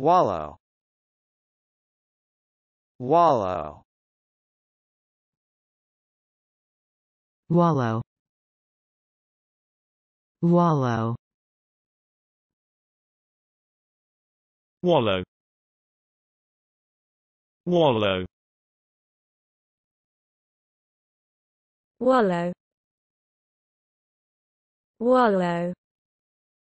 Wallow Wallow Wallow Wallow Wallow Wallow Wallow Wallow